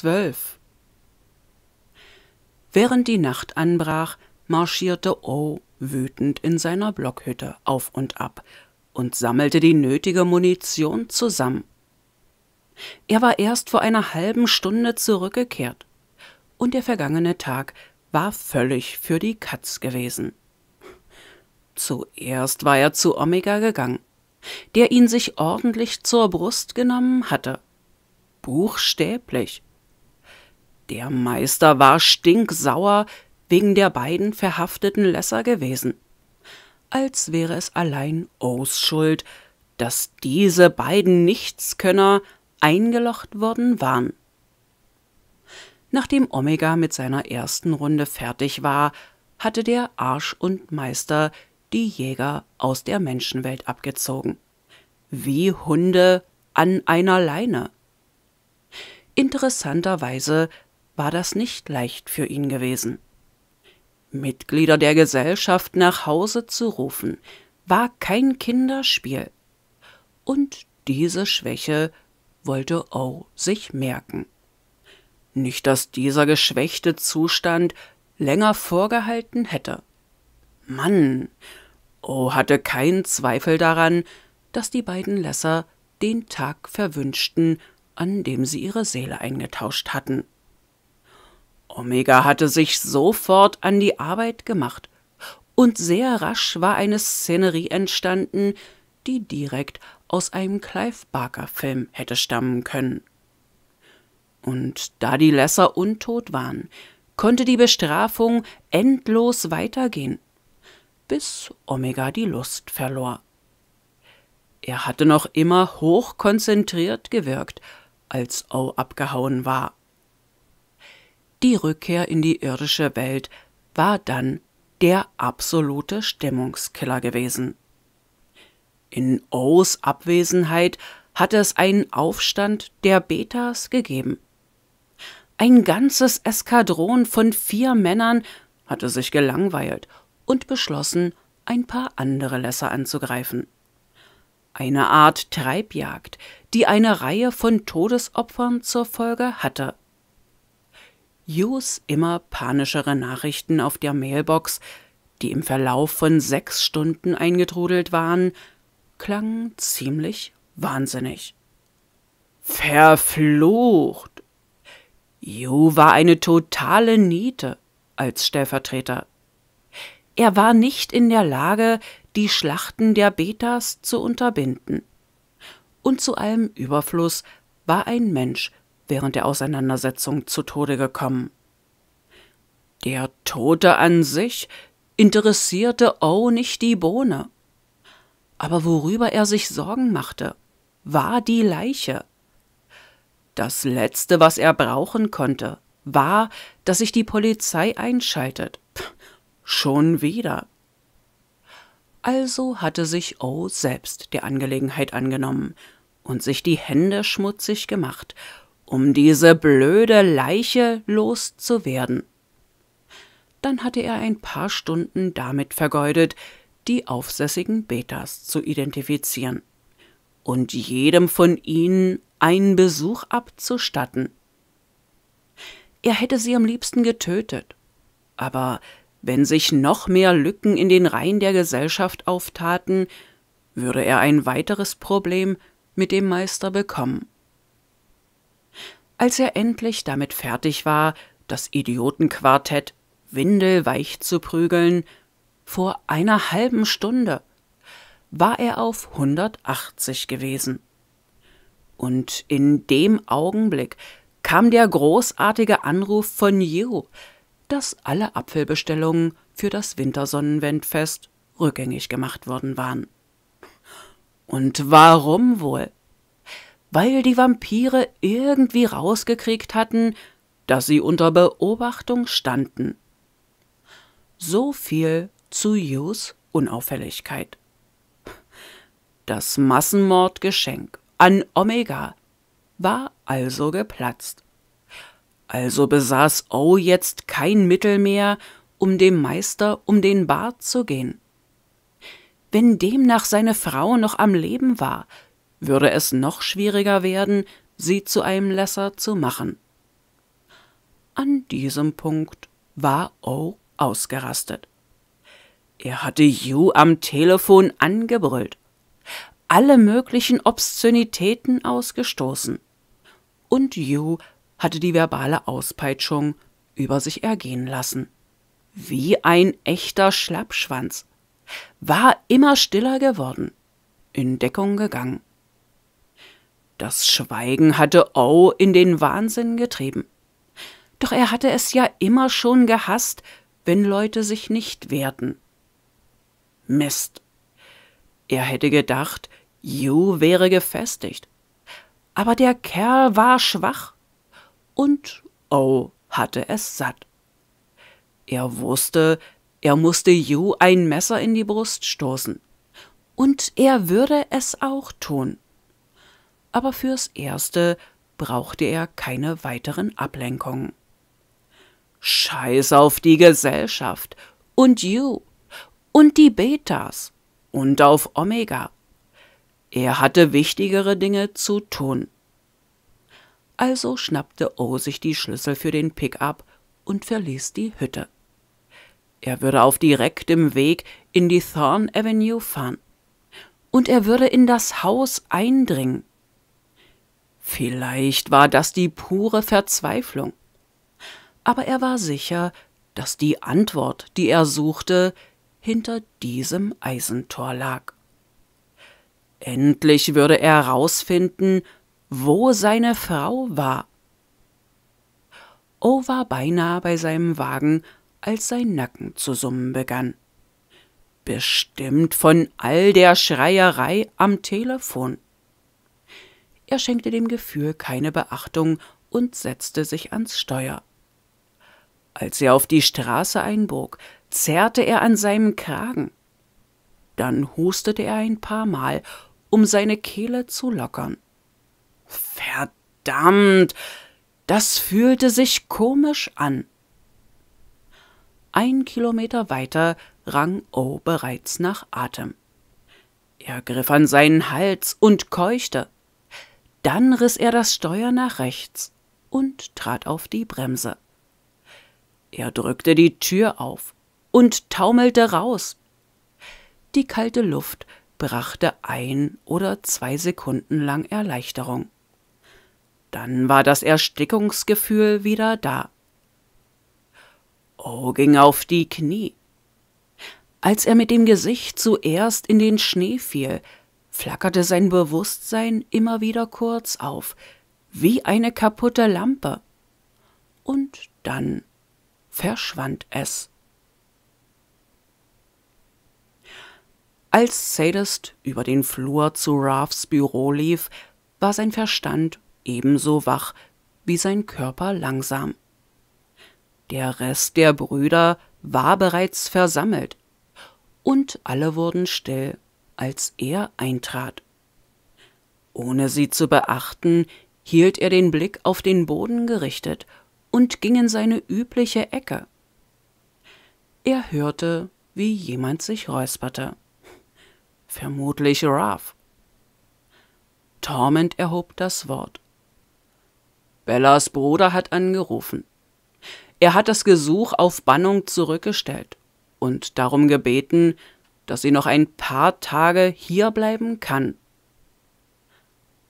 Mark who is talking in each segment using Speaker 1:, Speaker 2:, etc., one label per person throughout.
Speaker 1: zwölf. Während die Nacht anbrach, marschierte O wütend in seiner Blockhütte auf und ab und sammelte die nötige Munition zusammen. Er war erst vor einer halben Stunde zurückgekehrt, und der vergangene Tag war völlig für die Katz gewesen. Zuerst war er zu Omega gegangen, der ihn sich ordentlich zur Brust genommen hatte. Buchstäblich. Der Meister war stinksauer wegen der beiden verhafteten Lässer gewesen. Als wäre es allein O's Schuld, dass diese beiden Nichtskönner eingelocht worden waren. Nachdem Omega mit seiner ersten Runde fertig war, hatte der Arsch und Meister die Jäger aus der Menschenwelt abgezogen. Wie Hunde an einer Leine. Interessanterweise war das nicht leicht für ihn gewesen. Mitglieder der Gesellschaft nach Hause zu rufen, war kein Kinderspiel. Und diese Schwäche wollte O sich merken. Nicht, dass dieser geschwächte Zustand länger vorgehalten hätte. Mann, O hatte keinen Zweifel daran, dass die beiden Lesser den Tag verwünschten, an dem sie ihre Seele eingetauscht hatten. Omega hatte sich sofort an die Arbeit gemacht, und sehr rasch war eine Szenerie entstanden, die direkt aus einem Clive Barker-Film hätte stammen können. Und da die Lesser untot waren, konnte die Bestrafung endlos weitergehen, bis Omega die Lust verlor. Er hatte noch immer hochkonzentriert gewirkt, als O abgehauen war. Die Rückkehr in die irdische Welt war dann der absolute Stimmungskiller gewesen. In O's Abwesenheit hatte es einen Aufstand der Betas gegeben. Ein ganzes Eskadron von vier Männern hatte sich gelangweilt und beschlossen, ein paar andere Lässer anzugreifen. Eine Art Treibjagd, die eine Reihe von Todesopfern zur Folge hatte. Hughes immer panischere Nachrichten auf der Mailbox, die im Verlauf von sechs Stunden eingetrudelt waren, klangen ziemlich wahnsinnig. Verflucht! Hugh war eine totale Niete als Stellvertreter. Er war nicht in der Lage, die Schlachten der Betas zu unterbinden. Und zu allem Überfluss war ein Mensch während der Auseinandersetzung zu Tode gekommen. Der Tote an sich interessierte O nicht die Bohne. Aber worüber er sich Sorgen machte, war die Leiche. Das Letzte, was er brauchen konnte, war, dass sich die Polizei einschaltet. Schon wieder. Also hatte sich O selbst der Angelegenheit angenommen und sich die Hände schmutzig gemacht um diese blöde Leiche loszuwerden. Dann hatte er ein paar Stunden damit vergeudet, die aufsässigen Betas zu identifizieren und jedem von ihnen einen Besuch abzustatten. Er hätte sie am liebsten getötet, aber wenn sich noch mehr Lücken in den Reihen der Gesellschaft auftaten, würde er ein weiteres Problem mit dem Meister bekommen als er endlich damit fertig war, das Idiotenquartett windelweich zu prügeln, vor einer halben Stunde war er auf 180 gewesen. Und in dem Augenblick kam der großartige Anruf von Jill, dass alle Apfelbestellungen für das Wintersonnenwendfest rückgängig gemacht worden waren. Und warum wohl? weil die Vampire irgendwie rausgekriegt hatten, dass sie unter Beobachtung standen. So viel zu Hughes Unauffälligkeit. Das Massenmordgeschenk an Omega war also geplatzt. Also besaß O jetzt kein Mittel mehr, um dem Meister um den Bart zu gehen. Wenn demnach seine Frau noch am Leben war, würde es noch schwieriger werden, sie zu einem Lesser zu machen. An diesem Punkt war O ausgerastet. Er hatte Yu am Telefon angebrüllt, alle möglichen Obszönitäten ausgestoßen. Und Yu hatte die verbale Auspeitschung über sich ergehen lassen. Wie ein echter Schlappschwanz. War immer stiller geworden, in Deckung gegangen. Das Schweigen hatte O in den Wahnsinn getrieben. Doch er hatte es ja immer schon gehasst, wenn Leute sich nicht wehrten. Mist. Er hätte gedacht, Yu wäre gefestigt. Aber der Kerl war schwach und O hatte es satt. Er wusste, er musste Yu ein Messer in die Brust stoßen. Und er würde es auch tun aber fürs Erste brauchte er keine weiteren Ablenkungen. Scheiß auf die Gesellschaft und You und die Betas und auf Omega. Er hatte wichtigere Dinge zu tun. Also schnappte O sich die Schlüssel für den Pickup und verließ die Hütte. Er würde auf direktem Weg in die Thorn Avenue fahren. Und er würde in das Haus eindringen. Vielleicht war das die pure Verzweiflung. Aber er war sicher, dass die Antwort, die er suchte, hinter diesem Eisentor lag. Endlich würde er herausfinden, wo seine Frau war. O war beinahe bei seinem Wagen, als sein Nacken zu summen begann. Bestimmt von all der Schreierei am Telefon. Er schenkte dem Gefühl keine Beachtung und setzte sich ans Steuer. Als er auf die Straße einbog, zerrte er an seinem Kragen. Dann hustete er ein paar Mal, um seine Kehle zu lockern. Verdammt! Das fühlte sich komisch an. Ein Kilometer weiter rang O bereits nach Atem. Er griff an seinen Hals und keuchte. Dann riss er das Steuer nach rechts und trat auf die Bremse. Er drückte die Tür auf und taumelte raus. Die kalte Luft brachte ein oder zwei Sekunden lang Erleichterung. Dann war das Erstickungsgefühl wieder da. O ging auf die Knie. Als er mit dem Gesicht zuerst in den Schnee fiel, flackerte sein Bewusstsein immer wieder kurz auf, wie eine kaputte Lampe. Und dann verschwand es. Als Sadist über den Flur zu Rafs Büro lief, war sein Verstand ebenso wach wie sein Körper langsam. Der Rest der Brüder war bereits versammelt, und alle wurden still als er eintrat. Ohne sie zu beachten, hielt er den Blick auf den Boden gerichtet und ging in seine übliche Ecke. Er hörte, wie jemand sich räusperte. Vermutlich Ralph. Torment erhob das Wort. Bellas Bruder hat angerufen. Er hat das Gesuch auf Bannung zurückgestellt und darum gebeten, dass sie noch ein paar Tage hier bleiben kann.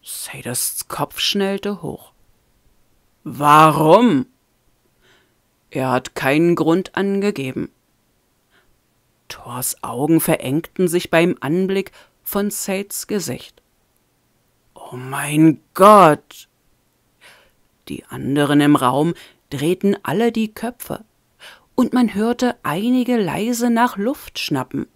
Speaker 1: Saders Kopf schnellte hoch. Warum? Er hat keinen Grund angegeben. Thors Augen verengten sich beim Anblick von Sades Gesicht. Oh mein Gott! Die anderen im Raum drehten alle die Köpfe, und man hörte einige leise nach Luft schnappen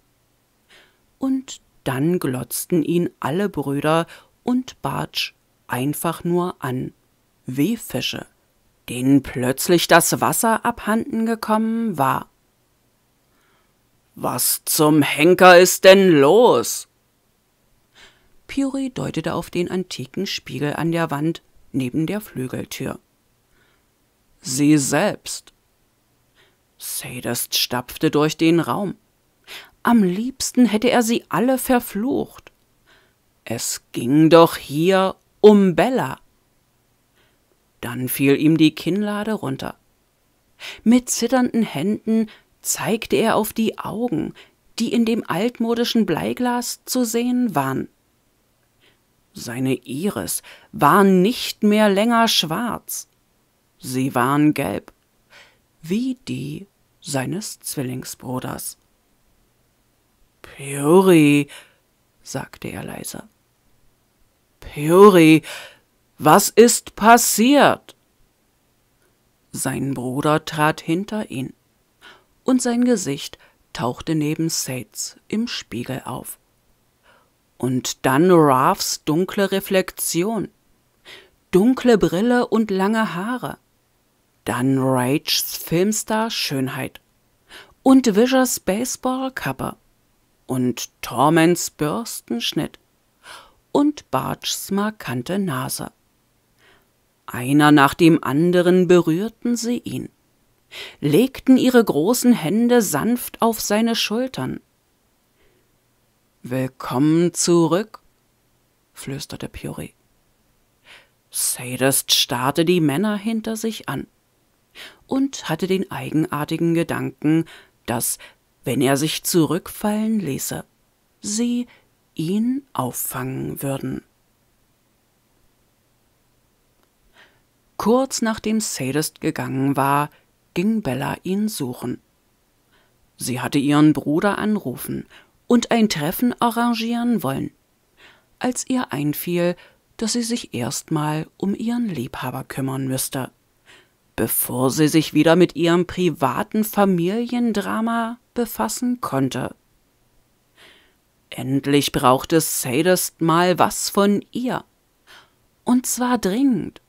Speaker 1: und dann glotzten ihn alle Brüder und Bartsch einfach nur an. Wehfische, denen plötzlich das Wasser abhanden gekommen war. Was zum Henker ist denn los? Piori deutete auf den antiken Spiegel an der Wand neben der Flügeltür. Sie selbst. Sadist stapfte durch den Raum. Am liebsten hätte er sie alle verflucht. Es ging doch hier um Bella. Dann fiel ihm die Kinnlade runter. Mit zitternden Händen zeigte er auf die Augen, die in dem altmodischen Bleiglas zu sehen waren. Seine Iris war nicht mehr länger schwarz, sie waren gelb, wie die seines Zwillingsbruders. Puri, sagte er leise. Puri, was ist passiert? Sein Bruder trat hinter ihn, und sein Gesicht tauchte neben Sates im Spiegel auf. Und dann Ralphs dunkle Reflexion, dunkle Brille und lange Haare, dann Rages Filmstar Schönheit und Visuals Baseball-Kappe und Tormens Bürstenschnitt und Bartschs markante Nase. Einer nach dem anderen berührten sie ihn, legten ihre großen Hände sanft auf seine Schultern. Willkommen zurück, flüsterte Puri. Sadist starrte die Männer hinter sich an und hatte den eigenartigen Gedanken, dass wenn er sich zurückfallen ließe, sie ihn auffangen würden. Kurz nachdem Sadist gegangen war, ging Bella ihn suchen. Sie hatte ihren Bruder anrufen und ein Treffen arrangieren wollen, als ihr einfiel, dass sie sich erstmal um ihren Liebhaber kümmern müsste bevor sie sich wieder mit ihrem privaten Familiendrama befassen konnte. Endlich brauchte Sadist mal was von ihr. Und zwar dringend.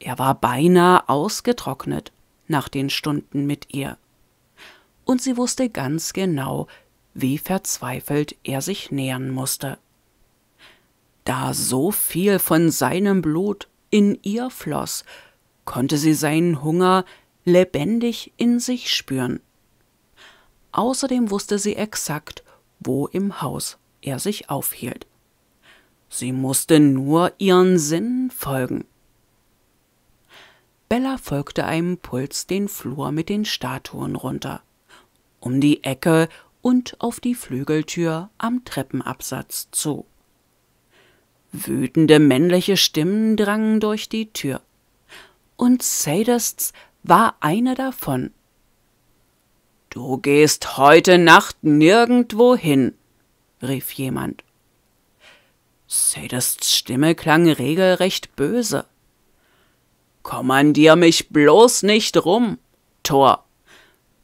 Speaker 1: Er war beinahe ausgetrocknet nach den Stunden mit ihr. Und sie wusste ganz genau, wie verzweifelt er sich nähern musste. Da so viel von seinem Blut in ihr floss, konnte sie seinen Hunger lebendig in sich spüren. Außerdem wusste sie exakt, wo im Haus er sich aufhielt. Sie musste nur ihren Sinnen folgen. Bella folgte einem Puls den Flur mit den Statuen runter, um die Ecke und auf die Flügeltür am Treppenabsatz zu. Wütende männliche Stimmen drangen durch die Tür und Sadists war einer davon. Du gehst heute Nacht nirgendwo hin, rief jemand. Sadists Stimme klang regelrecht böse. Kommandier mich bloß nicht rum, Tor.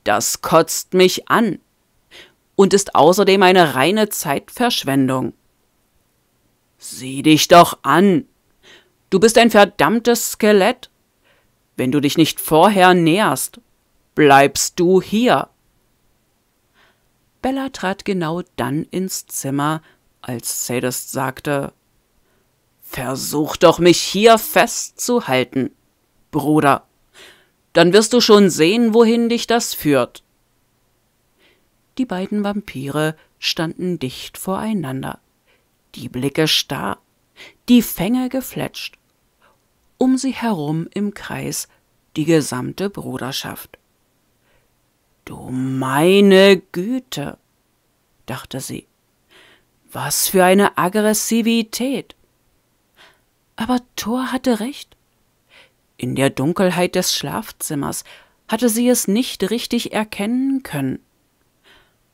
Speaker 1: Das kotzt mich an und ist außerdem eine reine Zeitverschwendung. Sieh dich doch an. Du bist ein verdammtes Skelett. Wenn du dich nicht vorher näherst, bleibst du hier. Bella trat genau dann ins Zimmer, als Sadist sagte Versuch doch mich hier festzuhalten, Bruder. Dann wirst du schon sehen, wohin dich das führt. Die beiden Vampire standen dicht voreinander, die Blicke starr, die Fänge gefletscht um sie herum im Kreis die gesamte Bruderschaft. Du meine Güte, dachte sie, was für eine Aggressivität. Aber Thor hatte recht. In der Dunkelheit des Schlafzimmers hatte sie es nicht richtig erkennen können.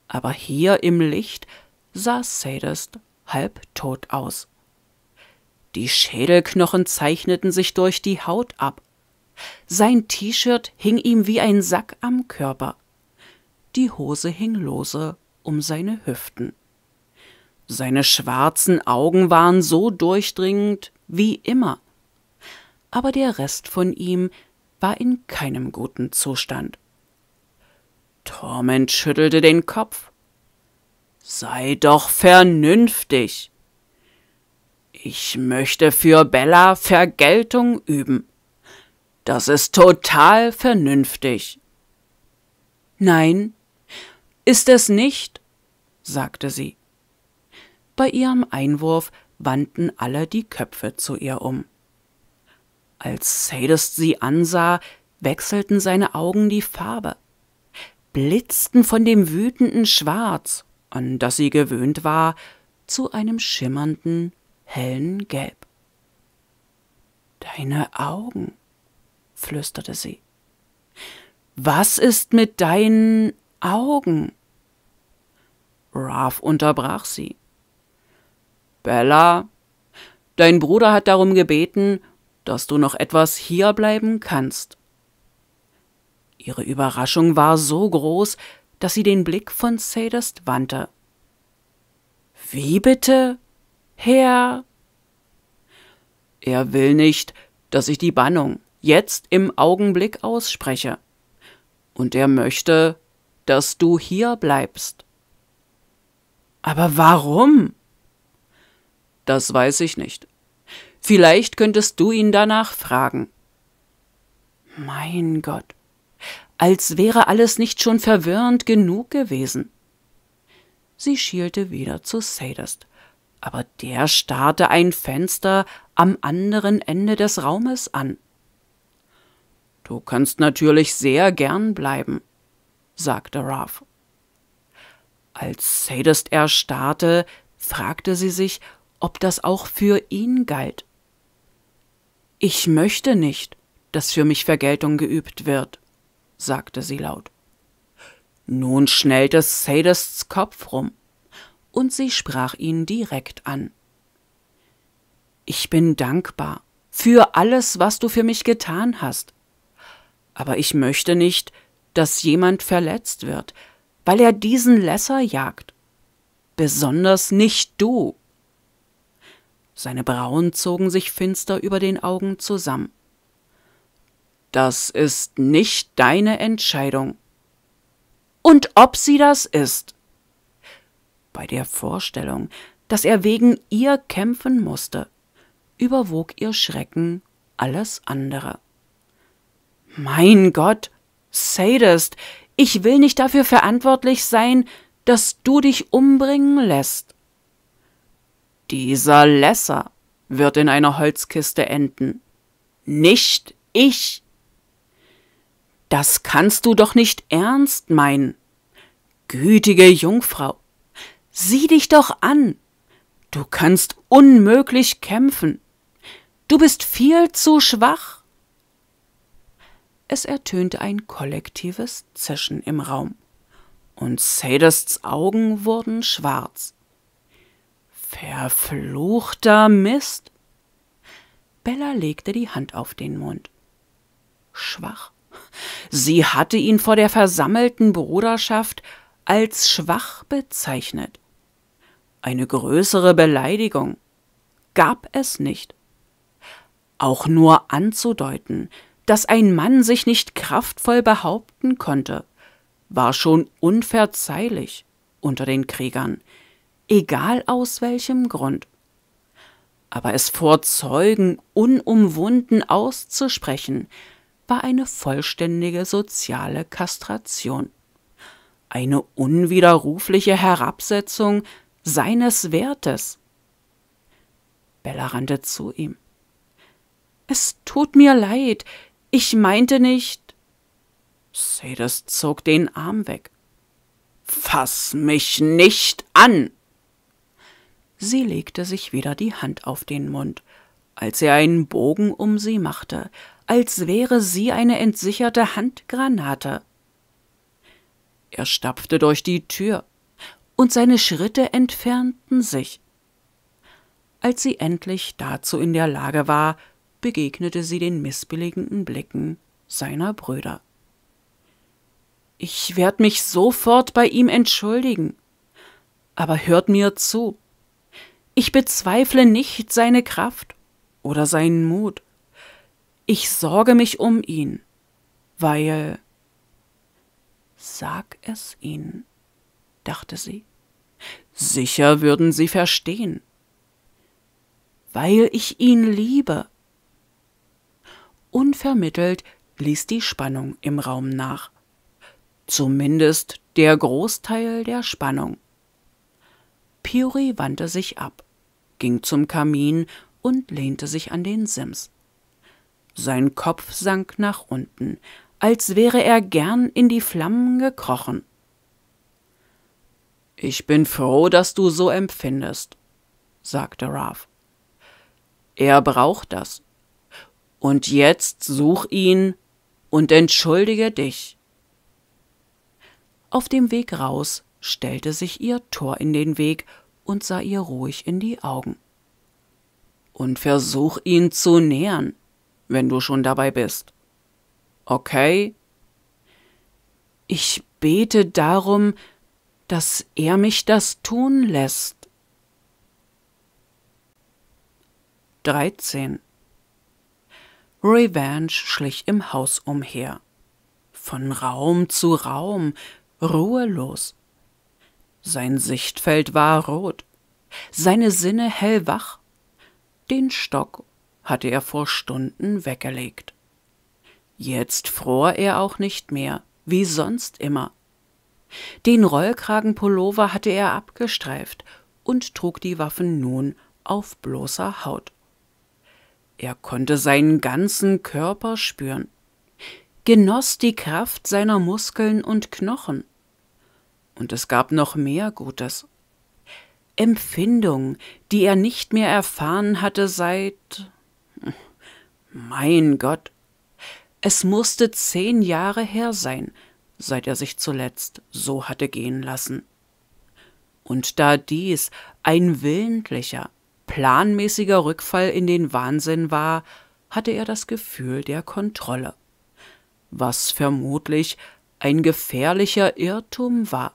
Speaker 1: Aber hier im Licht sah Sadist halb tot aus. Die Schädelknochen zeichneten sich durch die Haut ab. Sein T-Shirt hing ihm wie ein Sack am Körper. Die Hose hing lose um seine Hüften. Seine schwarzen Augen waren so durchdringend wie immer. Aber der Rest von ihm war in keinem guten Zustand. Torment schüttelte den Kopf. Sei doch vernünftig. Ich möchte für Bella Vergeltung üben. Das ist total vernünftig. Nein, ist es nicht, sagte sie. Bei ihrem Einwurf wandten alle die Köpfe zu ihr um. Als Sadist sie ansah, wechselten seine Augen die Farbe, blitzten von dem wütenden Schwarz, an das sie gewöhnt war, zu einem schimmernden hellen Gelb. Deine Augen, flüsterte sie. Was ist mit deinen Augen? Ralph unterbrach sie. Bella, dein Bruder hat darum gebeten, dass du noch etwas hierbleiben kannst. Ihre Überraschung war so groß, dass sie den Blick von Sadist wandte. Wie bitte? Herr. Er will nicht, dass ich die Bannung jetzt im Augenblick ausspreche. Und er möchte, dass du hier bleibst. Aber warum? Das weiß ich nicht. Vielleicht könntest du ihn danach fragen. Mein Gott, als wäre alles nicht schon verwirrend genug gewesen. Sie schielte wieder zu Sadist aber der starrte ein Fenster am anderen Ende des Raumes an. Du kannst natürlich sehr gern bleiben, sagte Ralph. Als Sadist erstarrte, fragte sie sich, ob das auch für ihn galt. Ich möchte nicht, dass für mich Vergeltung geübt wird, sagte sie laut. Nun schnellte Sadists Kopf rum und sie sprach ihn direkt an. Ich bin dankbar für alles, was du für mich getan hast. Aber ich möchte nicht, dass jemand verletzt wird, weil er diesen Lesser jagt. Besonders nicht du. Seine Brauen zogen sich finster über den Augen zusammen. Das ist nicht deine Entscheidung. Und ob sie das ist? Bei der Vorstellung, dass er wegen ihr kämpfen musste, überwog ihr Schrecken alles andere. Mein Gott, Sadist, ich will nicht dafür verantwortlich sein, dass du dich umbringen lässt. Dieser Lesser wird in einer Holzkiste enden. Nicht ich. Das kannst du doch nicht ernst meinen. Gütige Jungfrau, Sieh dich doch an. Du kannst unmöglich kämpfen. Du bist viel zu schwach. Es ertönte ein kollektives Zischen im Raum, und Sadists Augen wurden schwarz. Verfluchter Mist! Bella legte die Hand auf den Mund. Schwach. Sie hatte ihn vor der versammelten Bruderschaft als schwach bezeichnet. Eine größere Beleidigung gab es nicht. Auch nur anzudeuten, dass ein Mann sich nicht kraftvoll behaupten konnte, war schon unverzeihlich unter den Kriegern, egal aus welchem Grund. Aber es vor Zeugen unumwunden auszusprechen, war eine vollständige soziale Kastration, eine unwiderrufliche Herabsetzung seines Wertes. Bella rannte zu ihm. Es tut mir leid, ich meinte nicht. Cedes zog den Arm weg. Fass mich nicht an! Sie legte sich wieder die Hand auf den Mund, als er einen Bogen um sie machte, als wäre sie eine entsicherte Handgranate. Er stapfte durch die Tür und seine Schritte entfernten sich. Als sie endlich dazu in der Lage war, begegnete sie den missbilligenden Blicken seiner Brüder. Ich werde mich sofort bei ihm entschuldigen. Aber hört mir zu. Ich bezweifle nicht seine Kraft oder seinen Mut. Ich sorge mich um ihn, weil. Sag es ihnen, dachte sie. Sicher würden sie verstehen. Weil ich ihn liebe. Unvermittelt ließ die Spannung im Raum nach. Zumindest der Großteil der Spannung. Piori wandte sich ab, ging zum Kamin und lehnte sich an den Sims. Sein Kopf sank nach unten, als wäre er gern in die Flammen gekrochen. Ich bin froh, dass du so empfindest, sagte Ralph. Er braucht das. Und jetzt such ihn und entschuldige dich. Auf dem Weg raus stellte sich ihr Tor in den Weg und sah ihr ruhig in die Augen. Und versuch ihn zu nähern, wenn du schon dabei bist. Okay? Ich bete darum, dass er mich das tun lässt. 13. Revenge schlich im Haus umher, von Raum zu Raum, ruhelos. Sein Sichtfeld war rot, seine Sinne hellwach. Den Stock hatte er vor Stunden weggelegt. Jetzt fror er auch nicht mehr, wie sonst immer. Den Rollkragenpullover hatte er abgestreift und trug die Waffen nun auf bloßer Haut. Er konnte seinen ganzen Körper spüren, genoss die Kraft seiner Muskeln und Knochen. Und es gab noch mehr Gutes. Empfindungen, die er nicht mehr erfahren hatte seit. Mein Gott. Es musste zehn Jahre her sein, seit er sich zuletzt so hatte gehen lassen. Und da dies ein willentlicher, planmäßiger Rückfall in den Wahnsinn war, hatte er das Gefühl der Kontrolle, was vermutlich ein gefährlicher Irrtum war.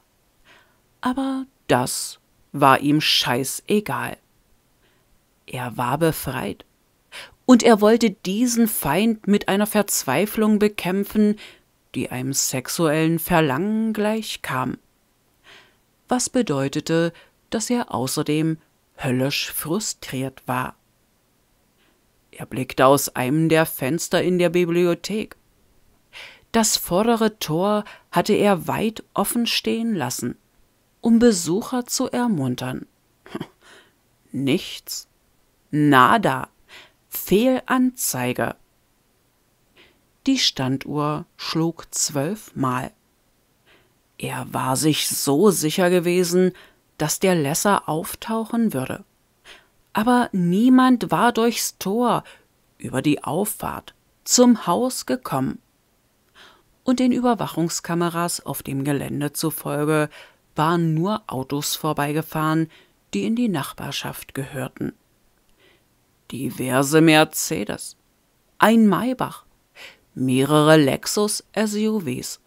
Speaker 1: Aber das war ihm scheißegal. Er war befreit, und er wollte diesen Feind mit einer Verzweiflung bekämpfen, die einem sexuellen Verlangen gleichkam. Was bedeutete, dass er außerdem höllisch frustriert war. Er blickte aus einem der Fenster in der Bibliothek. Das vordere Tor hatte er weit offen stehen lassen, um Besucher zu ermuntern. Nichts. Nada. Fehlanzeige. Die Standuhr schlug zwölfmal. Er war sich so sicher gewesen, dass der Lesser auftauchen würde. Aber niemand war durchs Tor, über die Auffahrt, zum Haus gekommen. Und den Überwachungskameras auf dem Gelände zufolge waren nur Autos vorbeigefahren, die in die Nachbarschaft gehörten. Diverse Mercedes, ein Maybach, mehrere Lexus SUVs,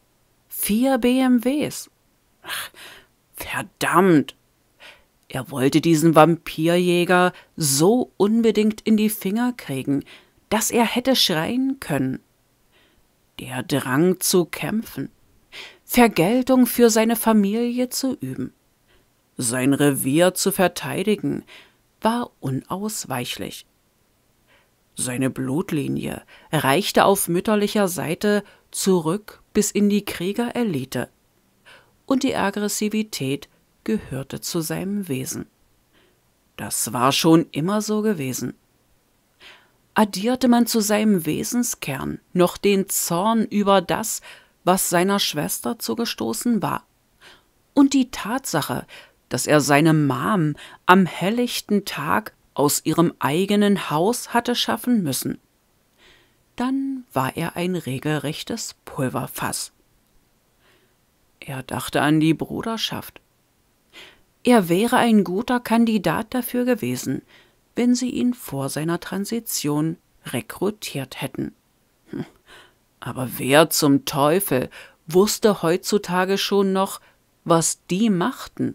Speaker 1: vier BMWs. Ach, verdammt! Er wollte diesen Vampirjäger so unbedingt in die Finger kriegen, dass er hätte schreien können. Der Drang zu kämpfen, Vergeltung für seine Familie zu üben, sein Revier zu verteidigen, war unausweichlich. Seine Blutlinie reichte auf mütterlicher Seite zurück bis in die Kriegerelite. Und die Aggressivität gehörte zu seinem Wesen. Das war schon immer so gewesen. Addierte man zu seinem Wesenskern noch den Zorn über das, was seiner Schwester zugestoßen war, und die Tatsache, dass er seine Mam am helllichten Tag aus ihrem eigenen Haus hatte schaffen müssen. Dann war er ein regelrechtes Pulverfass. Er dachte an die Bruderschaft. Er wäre ein guter Kandidat dafür gewesen, wenn sie ihn vor seiner Transition rekrutiert hätten. Hm. Aber wer zum Teufel wusste heutzutage schon noch, was die machten?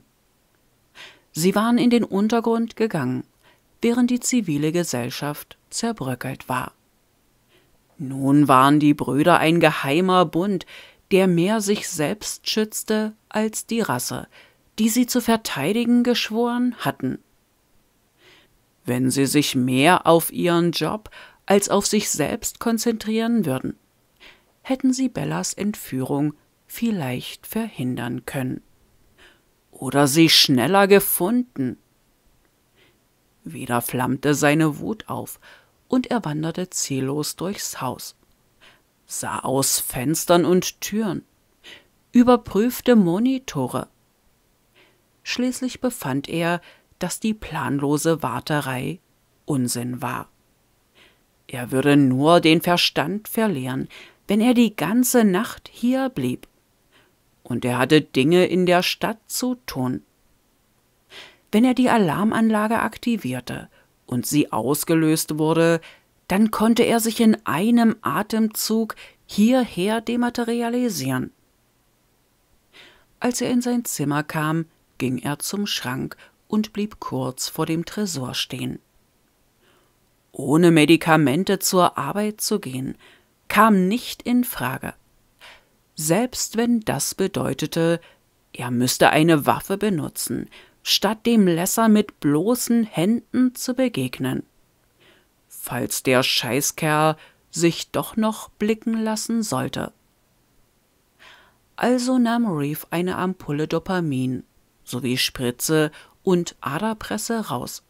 Speaker 1: Sie waren in den Untergrund gegangen während die zivile Gesellschaft zerbröckelt war. Nun waren die Brüder ein geheimer Bund, der mehr sich selbst schützte als die Rasse, die sie zu verteidigen geschworen hatten. Wenn sie sich mehr auf ihren Job als auf sich selbst konzentrieren würden, hätten sie Bellas Entführung vielleicht verhindern können. Oder sie schneller gefunden wieder flammte seine Wut auf, und er wanderte ziellos durchs Haus, sah aus Fenstern und Türen, überprüfte Monitore. Schließlich befand er, dass die planlose Warterei Unsinn war. Er würde nur den Verstand verlieren, wenn er die ganze Nacht hier blieb. Und er hatte Dinge in der Stadt zu tun. Wenn er die Alarmanlage aktivierte und sie ausgelöst wurde, dann konnte er sich in einem Atemzug hierher dematerialisieren. Als er in sein Zimmer kam, ging er zum Schrank und blieb kurz vor dem Tresor stehen. Ohne Medikamente zur Arbeit zu gehen, kam nicht in Frage. Selbst wenn das bedeutete, er müsste eine Waffe benutzen, statt dem Lesser mit bloßen Händen zu begegnen. Falls der Scheißkerl sich doch noch blicken lassen sollte. Also nahm Reeve eine Ampulle Dopamin sowie Spritze und Aderpresse raus.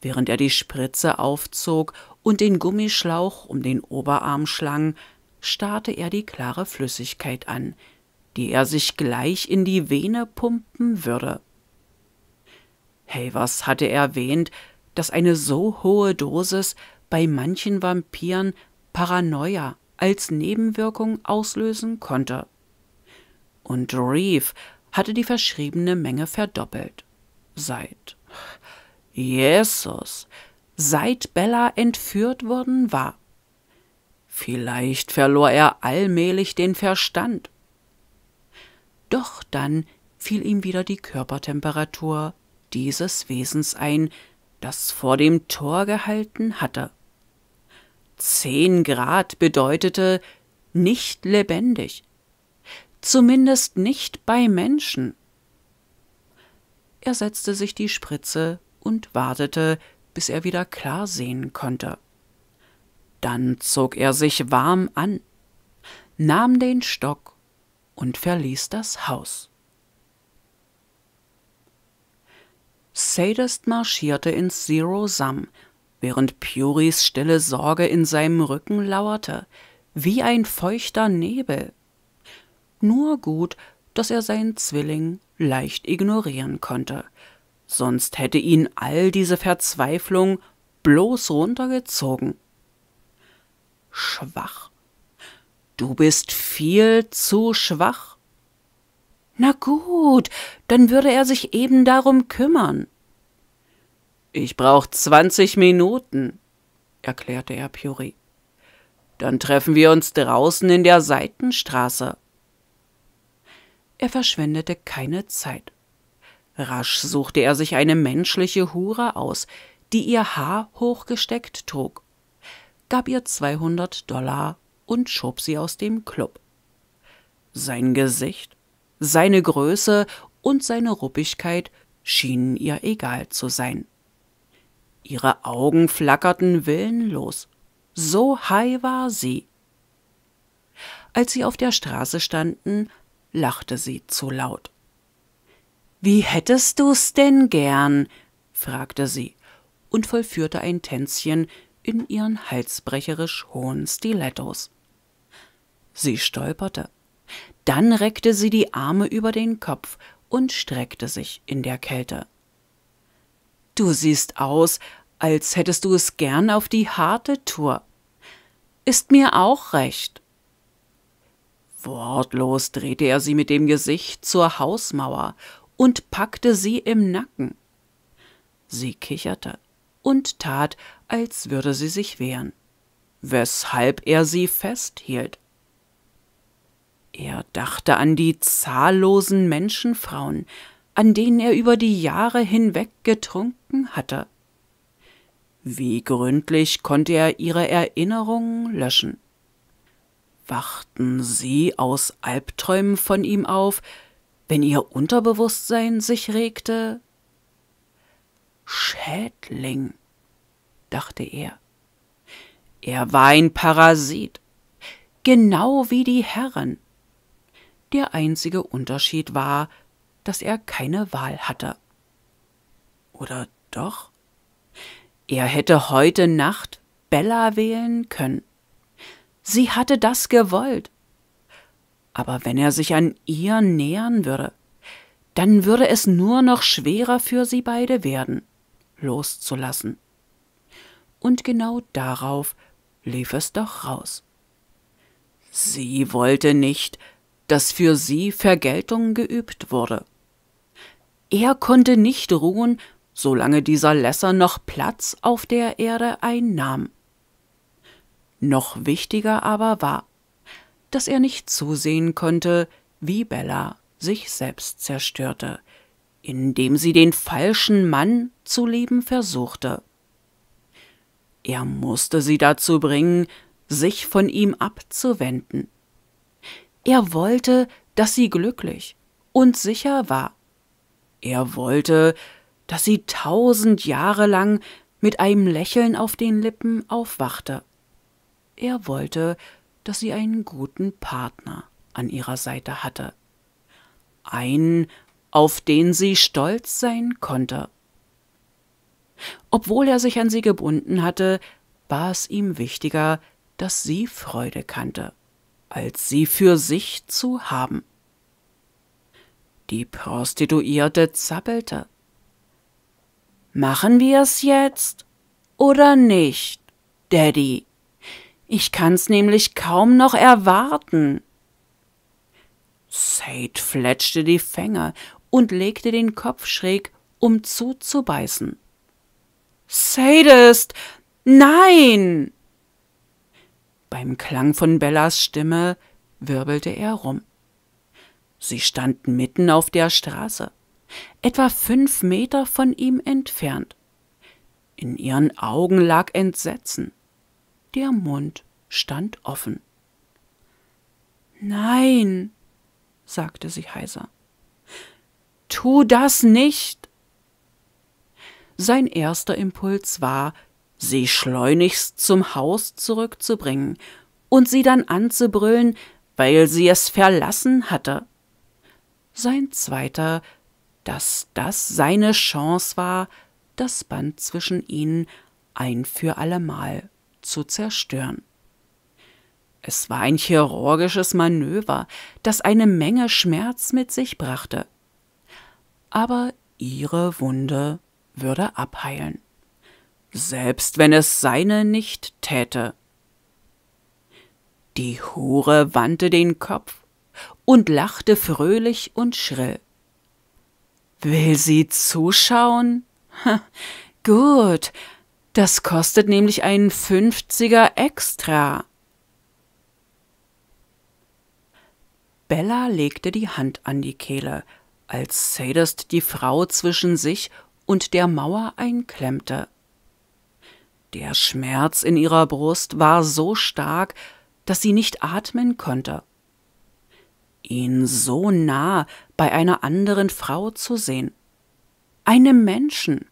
Speaker 1: Während er die Spritze aufzog und den Gummischlauch um den Oberarm schlang, starrte er die klare Flüssigkeit an, die er sich gleich in die Vene pumpen würde. Havers hatte erwähnt, dass eine so hohe Dosis bei manchen Vampiren Paranoia als Nebenwirkung auslösen konnte. Und Reeve hatte die verschriebene Menge verdoppelt. Seit Jesus, seit Bella entführt worden war. Vielleicht verlor er allmählich den Verstand. Doch dann fiel ihm wieder die Körpertemperatur dieses Wesens ein, das vor dem Tor gehalten hatte. Zehn Grad bedeutete nicht lebendig, zumindest nicht bei Menschen. Er setzte sich die Spritze und wartete, bis er wieder klar sehen konnte. Dann zog er sich warm an, nahm den Stock und verließ das Haus. Sadist marschierte ins Zero Sum, während Puris stille Sorge in seinem Rücken lauerte, wie ein feuchter Nebel. Nur gut, dass er seinen Zwilling leicht ignorieren konnte, sonst hätte ihn all diese Verzweiflung bloß runtergezogen. Schwach. Du bist viel zu schwach, na gut, dann würde er sich eben darum kümmern. Ich brauche zwanzig Minuten, erklärte er Puri. Dann treffen wir uns draußen in der Seitenstraße. Er verschwendete keine Zeit. Rasch suchte er sich eine menschliche Hure aus, die ihr Haar hochgesteckt trug, gab ihr 200 Dollar und schob sie aus dem Club. Sein Gesicht seine Größe und seine Ruppigkeit schienen ihr egal zu sein. Ihre Augen flackerten willenlos. So high war sie. Als sie auf der Straße standen, lachte sie zu laut. Wie hättest du's denn gern? fragte sie und vollführte ein Tänzchen in ihren halsbrecherisch hohen Stilettos. Sie stolperte. Dann reckte sie die Arme über den Kopf und streckte sich in der Kälte. Du siehst aus, als hättest du es gern auf die harte Tour. Ist mir auch recht. Wortlos drehte er sie mit dem Gesicht zur Hausmauer und packte sie im Nacken. Sie kicherte und tat, als würde sie sich wehren, weshalb er sie festhielt. Er dachte an die zahllosen Menschenfrauen, an denen er über die Jahre hinweg getrunken hatte. Wie gründlich konnte er ihre Erinnerungen löschen? Wachten sie aus Albträumen von ihm auf, wenn ihr Unterbewusstsein sich regte? Schädling, dachte er. Er war ein Parasit, genau wie die Herren. Der einzige Unterschied war, dass er keine Wahl hatte. Oder doch? Er hätte heute Nacht Bella wählen können. Sie hatte das gewollt. Aber wenn er sich an ihr nähern würde, dann würde es nur noch schwerer für sie beide werden, loszulassen. Und genau darauf lief es doch raus. Sie wollte nicht, dass für sie Vergeltung geübt wurde. Er konnte nicht ruhen, solange dieser Lesser noch Platz auf der Erde einnahm. Noch wichtiger aber war, dass er nicht zusehen konnte, wie Bella sich selbst zerstörte, indem sie den falschen Mann zu lieben versuchte. Er musste sie dazu bringen, sich von ihm abzuwenden. Er wollte, dass sie glücklich und sicher war. Er wollte, dass sie tausend Jahre lang mit einem Lächeln auf den Lippen aufwachte. Er wollte, dass sie einen guten Partner an ihrer Seite hatte. Einen, auf den sie stolz sein konnte. Obwohl er sich an sie gebunden hatte, war es ihm wichtiger, dass sie Freude kannte als sie für sich zu haben. Die Prostituierte zappelte. Machen wir es jetzt oder nicht, Daddy? Ich kann's nämlich kaum noch erwarten. Sate fletschte die Fänge und legte den Kopf schräg, um zuzubeißen. Sadist! Nein! Beim Klang von Bellas Stimme wirbelte er rum. Sie standen mitten auf der Straße, etwa fünf Meter von ihm entfernt. In ihren Augen lag Entsetzen. Der Mund stand offen. Nein, sagte sie heiser. Tu das nicht! Sein erster Impuls war, sie schleunigst zum Haus zurückzubringen und sie dann anzubrüllen, weil sie es verlassen hatte. Sein zweiter, dass das seine Chance war, das Band zwischen ihnen ein für allemal zu zerstören. Es war ein chirurgisches Manöver, das eine Menge Schmerz mit sich brachte. Aber ihre Wunde würde abheilen selbst wenn es seine nicht täte. Die Hure wandte den Kopf und lachte fröhlich und schrill. Will sie zuschauen? Ha, gut, das kostet nämlich einen Fünfziger extra. Bella legte die Hand an die Kehle, als Sadist die Frau zwischen sich und der Mauer einklemmte. Der Schmerz in ihrer Brust war so stark, dass sie nicht atmen konnte. Ihn so nah bei einer anderen Frau zu sehen, einem Menschen,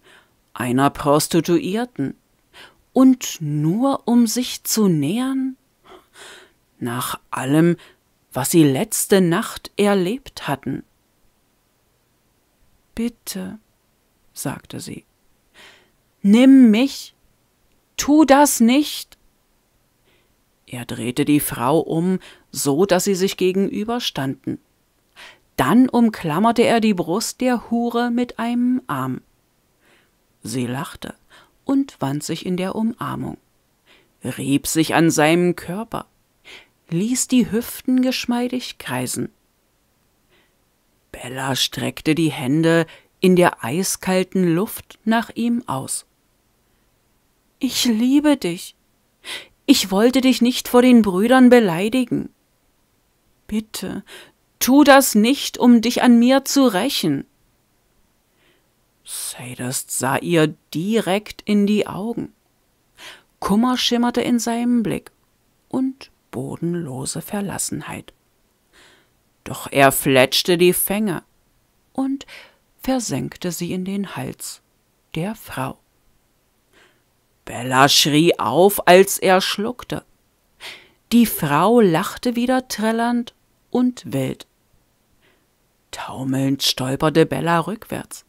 Speaker 1: einer Prostituierten, und nur um sich zu nähern? Nach allem, was sie letzte Nacht erlebt hatten. Bitte, sagte sie, nimm mich Tu das nicht! Er drehte die Frau um, so dass sie sich gegenüberstanden. Dann umklammerte er die Brust der Hure mit einem Arm. Sie lachte und wand sich in der Umarmung, rieb sich an seinem Körper, ließ die Hüften geschmeidig kreisen. Bella streckte die Hände in der eiskalten Luft nach ihm aus. Ich liebe dich. Ich wollte dich nicht vor den Brüdern beleidigen. Bitte, tu das nicht, um dich an mir zu rächen. Sadest sah ihr direkt in die Augen. Kummer schimmerte in seinem Blick und bodenlose Verlassenheit. Doch er fletschte die Fänge und versenkte sie in den Hals der Frau. Bella schrie auf, als er schluckte. Die Frau lachte wieder trällernd und wild. Taumelnd stolperte Bella rückwärts.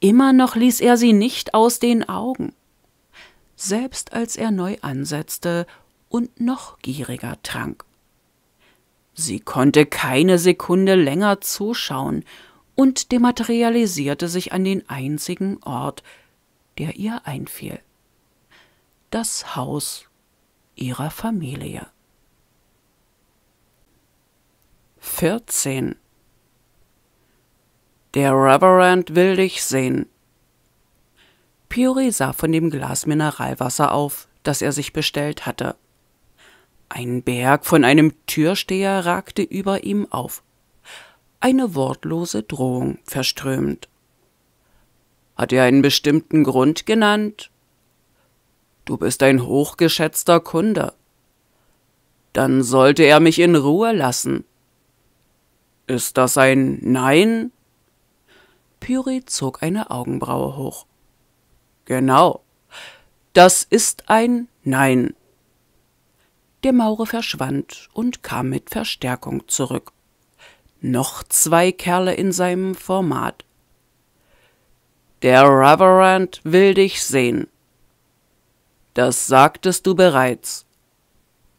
Speaker 1: Immer noch ließ er sie nicht aus den Augen, selbst als er neu ansetzte und noch gieriger trank. Sie konnte keine Sekunde länger zuschauen und dematerialisierte sich an den einzigen Ort, der ihr einfiel das Haus ihrer Familie. 14. Der Reverend will dich sehen. Piori sah von dem Glas Mineralwasser auf, das er sich bestellt hatte. Ein Berg von einem Türsteher ragte über ihm auf, eine wortlose Drohung verströmt. Hat er einen bestimmten Grund genannt? Du bist ein hochgeschätzter Kunde. Dann sollte er mich in Ruhe lassen. Ist das ein Nein? Pyri zog eine Augenbraue hoch. Genau. Das ist ein Nein. Der Maure verschwand und kam mit Verstärkung zurück. Noch zwei Kerle in seinem Format. Der Reverend will dich sehen. Das sagtest du bereits.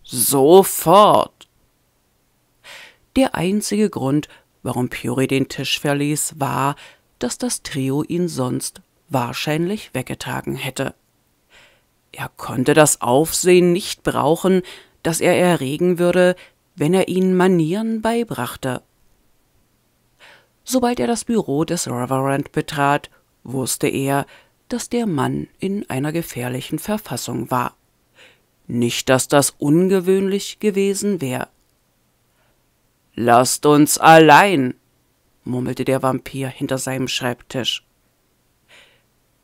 Speaker 1: Sofort. Der einzige Grund, warum Puri den Tisch verließ, war, dass das Trio ihn sonst wahrscheinlich weggetragen hätte. Er konnte das Aufsehen nicht brauchen, das er erregen würde, wenn er ihnen Manieren beibrachte. Sobald er das Büro des Reverend betrat, wusste er, dass der Mann in einer gefährlichen Verfassung war. Nicht, dass das ungewöhnlich gewesen wäre. Lasst uns allein, murmelte der Vampir hinter seinem Schreibtisch.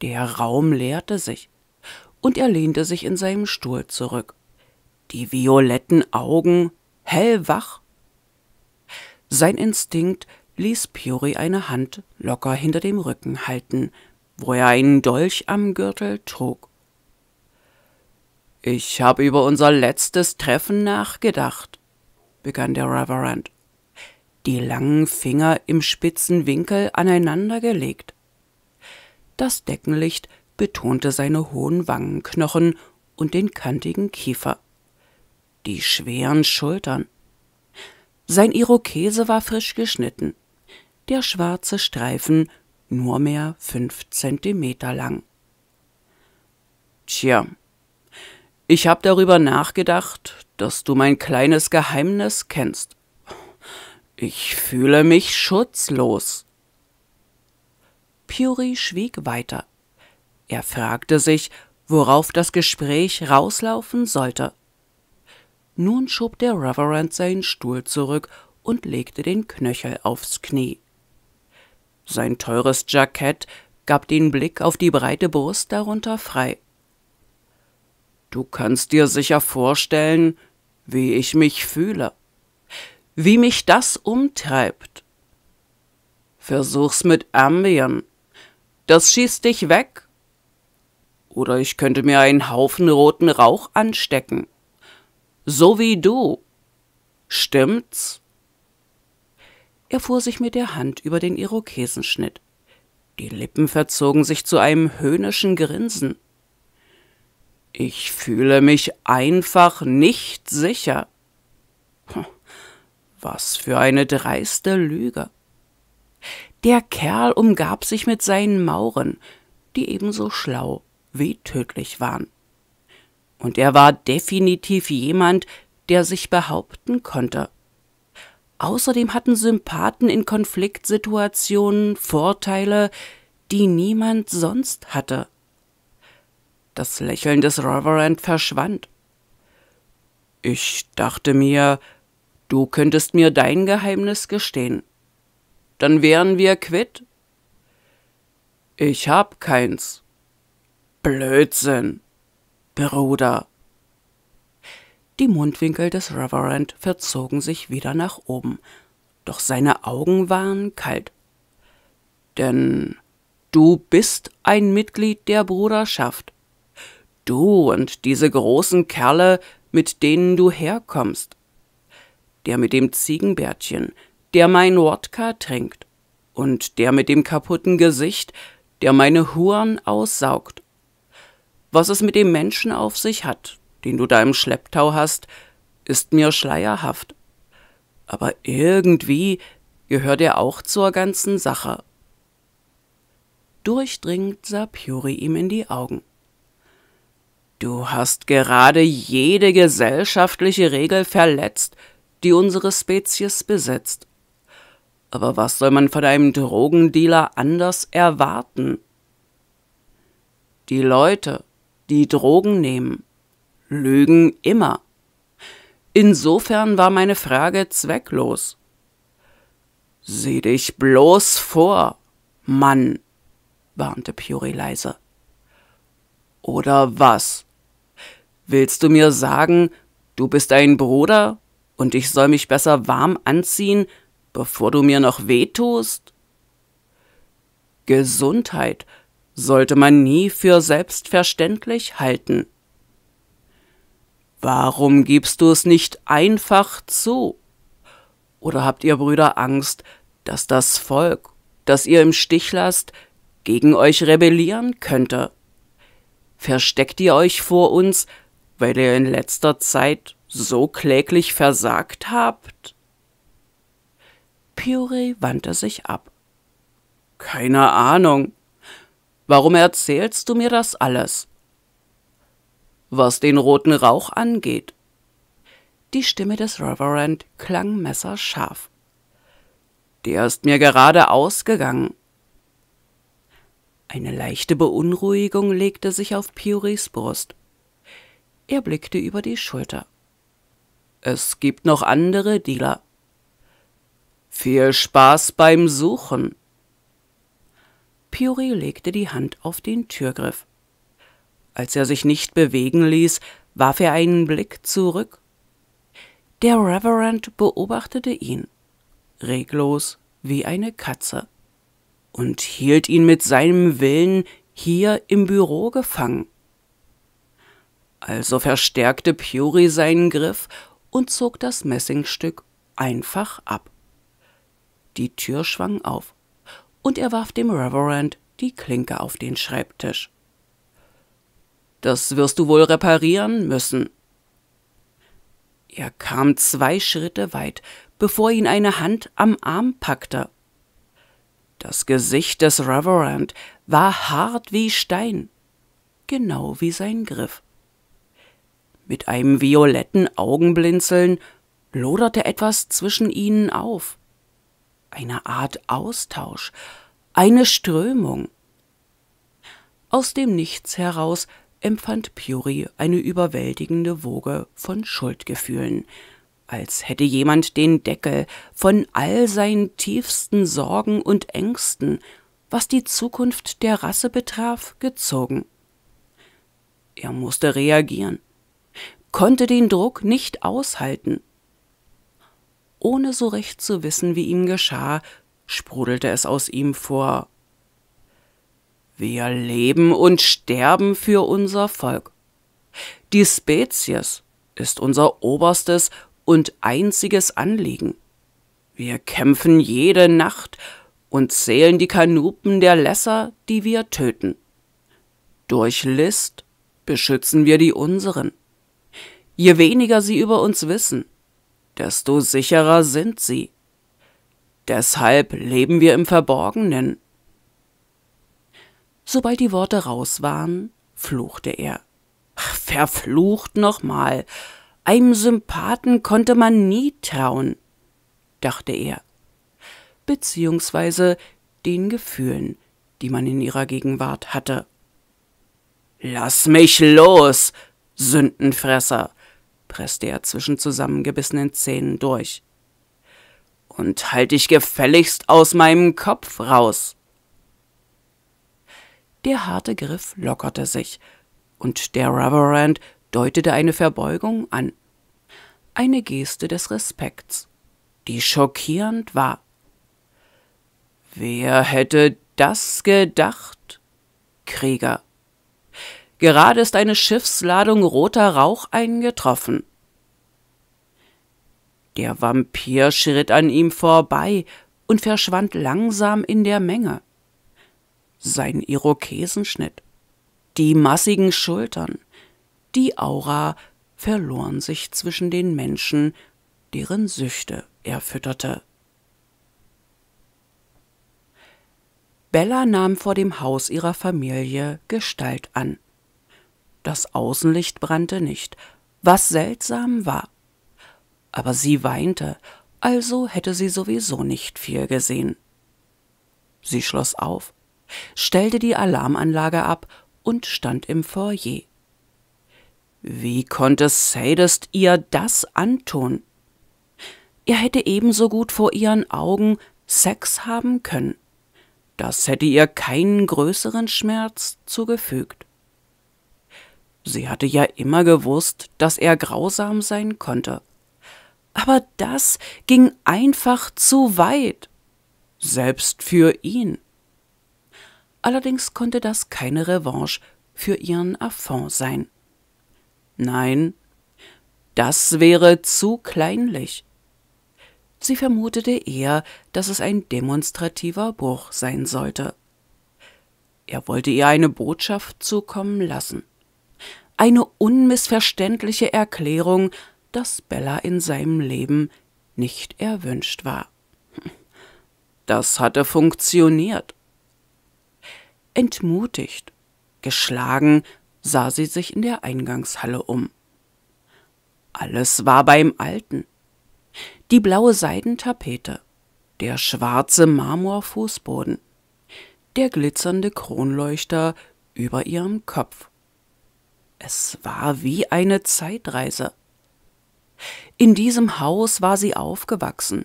Speaker 1: Der Raum leerte sich, und er lehnte sich in seinem Stuhl zurück. Die violetten Augen hellwach. Sein Instinkt ließ Piori eine Hand locker hinter dem Rücken halten, wo er einen Dolch am Gürtel trug. Ich habe über unser letztes Treffen nachgedacht, begann der Reverend, die langen Finger im spitzen Winkel aneinandergelegt. Das Deckenlicht betonte seine hohen Wangenknochen und den kantigen Kiefer, die schweren Schultern. Sein Irokese war frisch geschnitten, der schwarze Streifen nur mehr fünf Zentimeter lang. Tja, ich habe darüber nachgedacht, dass du mein kleines Geheimnis kennst. Ich fühle mich schutzlos. Puri schwieg weiter. Er fragte sich, worauf das Gespräch rauslaufen sollte. Nun schob der Reverend seinen Stuhl zurück und legte den Knöchel aufs Knie. Sein teures Jackett gab den Blick auf die breite Brust darunter frei. Du kannst dir sicher vorstellen, wie ich mich fühle, wie mich das umtreibt. Versuch's mit Ambien. Das schießt dich weg. Oder ich könnte mir einen Haufen roten Rauch anstecken. So wie du. Stimmt's? Er fuhr sich mit der Hand über den Irokesenschnitt. Die Lippen verzogen sich zu einem höhnischen Grinsen. Ich fühle mich einfach nicht sicher. Was für eine dreiste Lüge. Der Kerl umgab sich mit seinen Mauren, die ebenso schlau wie tödlich waren. Und er war definitiv jemand, der sich behaupten konnte. Außerdem hatten Sympathen in Konfliktsituationen Vorteile, die niemand sonst hatte. Das Lächeln des Reverend verschwand. Ich dachte mir, du könntest mir dein Geheimnis gestehen. Dann wären wir quitt. Ich hab keins. Blödsinn, Bruder. Die Mundwinkel des Reverend verzogen sich wieder nach oben, doch seine Augen waren kalt. Denn du bist ein Mitglied der Bruderschaft. Du und diese großen Kerle, mit denen du herkommst. Der mit dem Ziegenbärtchen, der mein Wodka trinkt. Und der mit dem kaputten Gesicht, der meine Huren aussaugt. Was es mit dem Menschen auf sich hat, den du da im Schlepptau hast, ist mir schleierhaft. Aber irgendwie gehört er auch zur ganzen Sache. Durchdringend sah Puri ihm in die Augen. Du hast gerade jede gesellschaftliche Regel verletzt, die unsere Spezies besitzt. Aber was soll man von einem Drogendealer anders erwarten? Die Leute, die Drogen nehmen, lügen immer. Insofern war meine Frage zwecklos. Sieh dich bloß vor, Mann, warnte Puri leise. Oder was? Willst du mir sagen, du bist ein Bruder und ich soll mich besser warm anziehen, bevor du mir noch wehtust? Gesundheit sollte man nie für selbstverständlich halten. Warum gibst du es nicht einfach zu? Oder habt ihr Brüder Angst, dass das Volk, das ihr im Stich lasst, gegen euch rebellieren könnte? Versteckt ihr euch vor uns, weil ihr in letzter Zeit so kläglich versagt habt? Pyuri wandte sich ab. Keine Ahnung. Warum erzählst du mir das alles? was den roten Rauch angeht. Die Stimme des Reverend klang messerscharf. Der ist mir gerade ausgegangen. Eine leichte Beunruhigung legte sich auf Pioris Brust. Er blickte über die Schulter. Es gibt noch andere Dealer. Viel Spaß beim Suchen. Piori legte die Hand auf den Türgriff. Als er sich nicht bewegen ließ, warf er einen Blick zurück. Der Reverend beobachtete ihn, reglos wie eine Katze, und hielt ihn mit seinem Willen hier im Büro gefangen. Also verstärkte Puri seinen Griff und zog das Messingstück einfach ab. Die Tür schwang auf, und er warf dem Reverend die Klinke auf den Schreibtisch. Das wirst du wohl reparieren müssen. Er kam zwei Schritte weit, bevor ihn eine Hand am Arm packte. Das Gesicht des Reverend war hart wie Stein, genau wie sein Griff. Mit einem violetten Augenblinzeln loderte etwas zwischen ihnen auf. Eine Art Austausch, eine Strömung. Aus dem Nichts heraus empfand Puri eine überwältigende Woge von Schuldgefühlen, als hätte jemand den Deckel von all seinen tiefsten Sorgen und Ängsten, was die Zukunft der Rasse betraf, gezogen. Er musste reagieren, konnte den Druck nicht aushalten. Ohne so recht zu wissen, wie ihm geschah, sprudelte es aus ihm vor wir leben und sterben für unser Volk. Die Spezies ist unser oberstes und einziges Anliegen. Wir kämpfen jede Nacht und zählen die Kanupen der Lesser, die wir töten. Durch List beschützen wir die unseren. Je weniger sie über uns wissen, desto sicherer sind sie. Deshalb leben wir im Verborgenen Sobald die Worte raus waren, fluchte er. Verflucht nochmal. Einem Sympathen konnte man nie trauen, dachte er. Beziehungsweise den Gefühlen, die man in ihrer Gegenwart hatte. Lass mich los, Sündenfresser, presste er zwischen zusammengebissenen Zähnen durch. Und halt dich gefälligst aus meinem Kopf raus der harte Griff lockerte sich, und der Reverend deutete eine Verbeugung an. Eine Geste des Respekts, die schockierend war. Wer hätte das gedacht? Krieger. Gerade ist eine Schiffsladung roter Rauch eingetroffen. Der Vampir schritt an ihm vorbei und verschwand langsam in der Menge sein Irokesenschnitt, die massigen Schultern, die Aura verloren sich zwischen den Menschen, deren Süchte er fütterte. Bella nahm vor dem Haus ihrer Familie Gestalt an. Das Außenlicht brannte nicht, was seltsam war. Aber sie weinte, also hätte sie sowieso nicht viel gesehen. Sie schloss auf, stellte die Alarmanlage ab und stand im Foyer. Wie konnte Sadist ihr das antun? Er hätte ebenso gut vor ihren Augen Sex haben können. Das hätte ihr keinen größeren Schmerz zugefügt. Sie hatte ja immer gewusst, dass er grausam sein konnte. Aber das ging einfach zu weit, selbst für ihn. Allerdings konnte das keine Revanche für ihren Affront sein. Nein, das wäre zu kleinlich. Sie vermutete eher, dass es ein demonstrativer Bruch sein sollte. Er wollte ihr eine Botschaft zukommen lassen. Eine unmissverständliche Erklärung, dass Bella in seinem Leben nicht erwünscht war. Das hatte funktioniert. Entmutigt, geschlagen, sah sie sich in der Eingangshalle um. Alles war beim Alten. Die blaue Seidentapete, der schwarze Marmorfußboden, der glitzernde Kronleuchter über ihrem Kopf. Es war wie eine Zeitreise. In diesem Haus war sie aufgewachsen,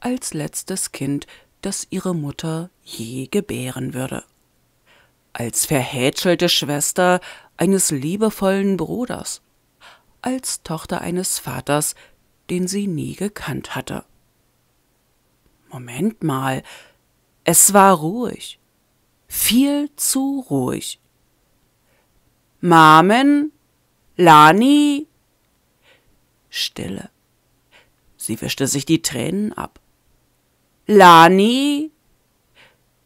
Speaker 1: als letztes Kind, das ihre Mutter je gebären würde als verhätschelte Schwester eines liebevollen Bruders, als Tochter eines Vaters, den sie nie gekannt hatte. Moment mal, es war ruhig, viel zu ruhig. Mamen, Lani, Stille. Sie wischte sich die Tränen ab. Lani?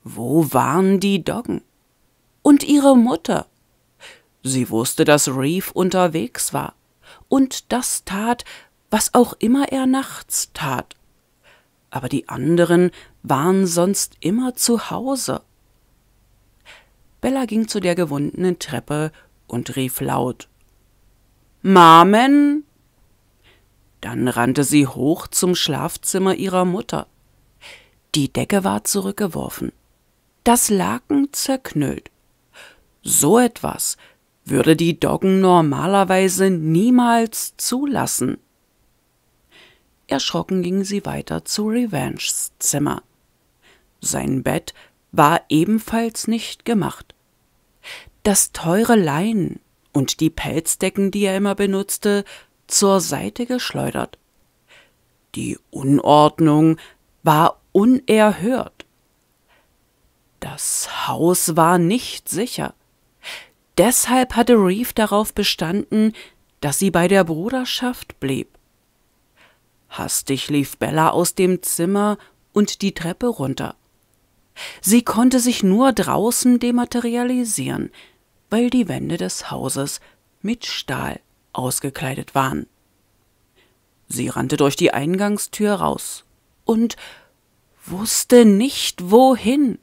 Speaker 1: Wo waren die Doggen? und ihre Mutter. Sie wusste, dass Reef unterwegs war und das tat, was auch immer er nachts tat. Aber die anderen waren sonst immer zu Hause. Bella ging zu der gewundenen Treppe und rief laut Mamen. Dann rannte sie hoch zum Schlafzimmer ihrer Mutter. Die Decke war zurückgeworfen, das Laken zerknüllt, so etwas würde die Doggen normalerweise niemals zulassen. Erschrocken ging sie weiter zu Revenges Zimmer. Sein Bett war ebenfalls nicht gemacht. Das teure Lein und die Pelzdecken, die er immer benutzte, zur Seite geschleudert. Die Unordnung war unerhört. Das Haus war nicht sicher. Deshalb hatte Reeve darauf bestanden, dass sie bei der Bruderschaft blieb. Hastig lief Bella aus dem Zimmer und die Treppe runter. Sie konnte sich nur draußen dematerialisieren, weil die Wände des Hauses mit Stahl ausgekleidet waren. Sie rannte durch die Eingangstür raus und wusste nicht wohin.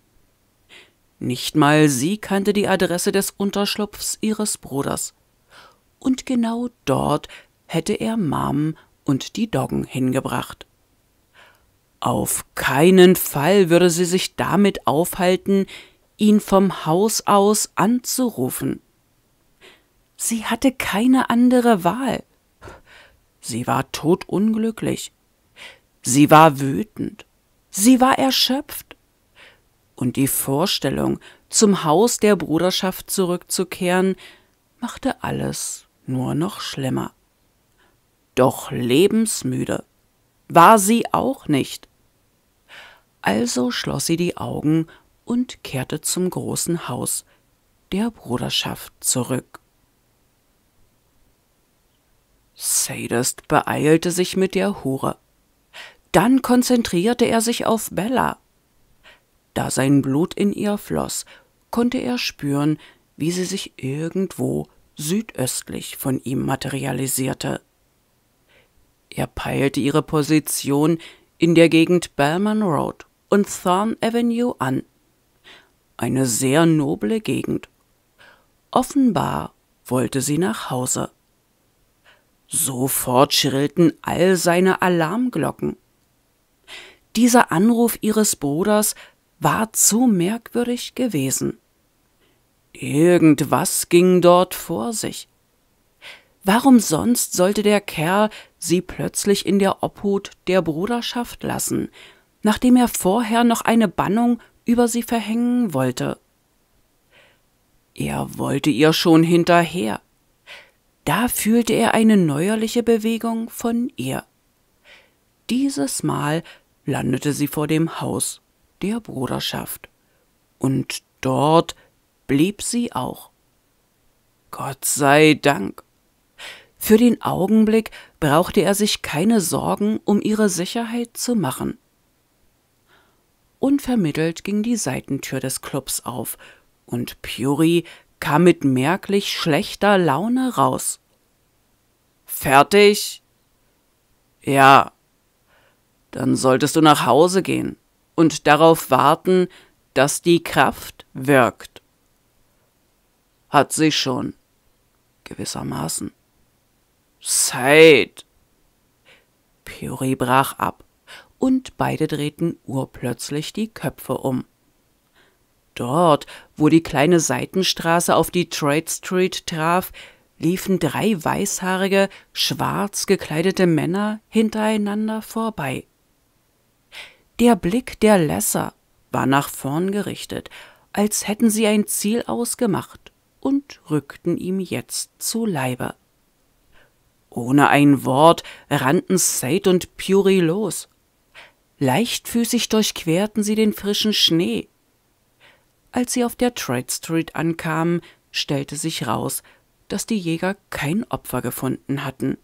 Speaker 1: Nicht mal sie kannte die Adresse des Unterschlupfs ihres Bruders. Und genau dort hätte er Mam und die Doggen hingebracht. Auf keinen Fall würde sie sich damit aufhalten, ihn vom Haus aus anzurufen. Sie hatte keine andere Wahl. Sie war todunglücklich. Sie war wütend. Sie war erschöpft und die Vorstellung, zum Haus der Bruderschaft zurückzukehren, machte alles nur noch schlimmer. Doch lebensmüde war sie auch nicht. Also schloss sie die Augen und kehrte zum großen Haus der Bruderschaft zurück. Sadist beeilte sich mit der Hure. Dann konzentrierte er sich auf Bella da sein Blut in ihr floss, konnte er spüren, wie sie sich irgendwo südöstlich von ihm materialisierte. Er peilte ihre Position in der Gegend Bellman Road und Thorn Avenue an. Eine sehr noble Gegend. Offenbar wollte sie nach Hause. Sofort schrillten all seine Alarmglocken. Dieser Anruf ihres Bruders war zu merkwürdig gewesen. Irgendwas ging dort vor sich. Warum sonst sollte der Kerl sie plötzlich in der Obhut der Bruderschaft lassen, nachdem er vorher noch eine Bannung über sie verhängen wollte? Er wollte ihr schon hinterher. Da fühlte er eine neuerliche Bewegung von ihr. Dieses Mal landete sie vor dem Haus der Bruderschaft. Und dort blieb sie auch. Gott sei Dank. Für den Augenblick brauchte er sich keine Sorgen um ihre Sicherheit zu machen. Unvermittelt ging die Seitentür des Clubs auf, und Puri kam mit merklich schlechter Laune raus. Fertig? Ja. Dann solltest du nach Hause gehen und darauf warten, dass die Kraft wirkt. Hat sie schon. Gewissermaßen. Zeit. Piori brach ab, und beide drehten urplötzlich die Köpfe um. Dort, wo die kleine Seitenstraße auf die Trade Street traf, liefen drei weißhaarige, schwarz gekleidete Männer hintereinander vorbei. Der Blick der Lesser war nach vorn gerichtet, als hätten sie ein Ziel ausgemacht und rückten ihm jetzt zu Leibe. Ohne ein Wort rannten Said und Puri los. Leichtfüßig durchquerten sie den frischen Schnee. Als sie auf der Trade Street ankamen, stellte sich raus, dass die Jäger kein Opfer gefunden hatten,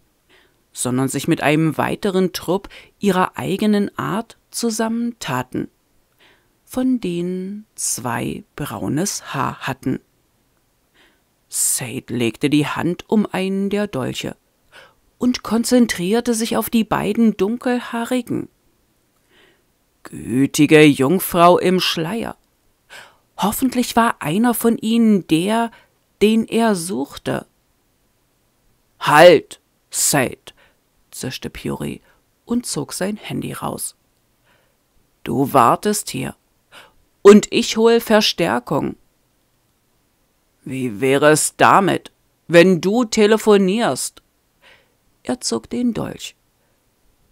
Speaker 1: sondern sich mit einem weiteren Trupp ihrer eigenen Art zusammen taten, von denen zwei braunes Haar hatten. Said legte die Hand um einen der Dolche und konzentrierte sich auf die beiden dunkelhaarigen. Gütige Jungfrau im Schleier. Hoffentlich war einer von ihnen der, den er suchte. Halt, Said, zischte Puri und zog sein Handy raus. Du wartest hier. Und ich hole Verstärkung. Wie wäre es damit, wenn du telefonierst? Er zog den Dolch.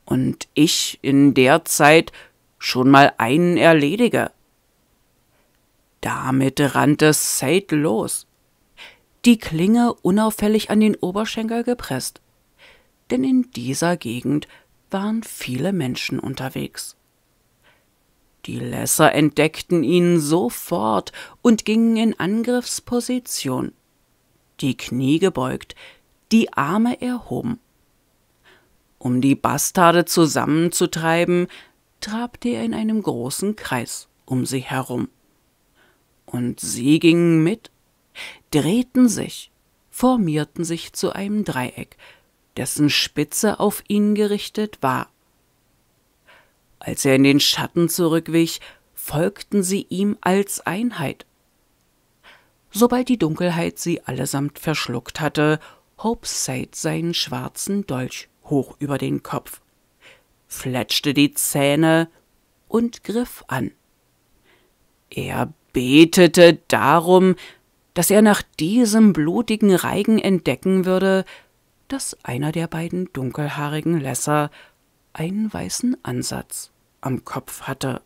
Speaker 1: Und ich in der Zeit schon mal einen erledige. Damit rannte Said los, die Klinge unauffällig an den Oberschenkel gepresst, denn in dieser Gegend waren viele Menschen unterwegs. Die Lässer entdeckten ihn sofort und gingen in Angriffsposition. Die Knie gebeugt, die Arme erhoben. Um die Bastarde zusammenzutreiben, trabte er in einem großen Kreis um sie herum. Und sie gingen mit, drehten sich, formierten sich zu einem Dreieck, dessen Spitze auf ihn gerichtet war. Als er in den Schatten zurückwich, folgten sie ihm als Einheit. Sobald die Dunkelheit sie allesamt verschluckt hatte, hob Said seinen schwarzen Dolch hoch über den Kopf, fletschte die Zähne und griff an. Er betete darum, dass er nach diesem blutigen Reigen entdecken würde, dass einer der beiden dunkelhaarigen Lässer einen weißen Ansatz am Kopf hatte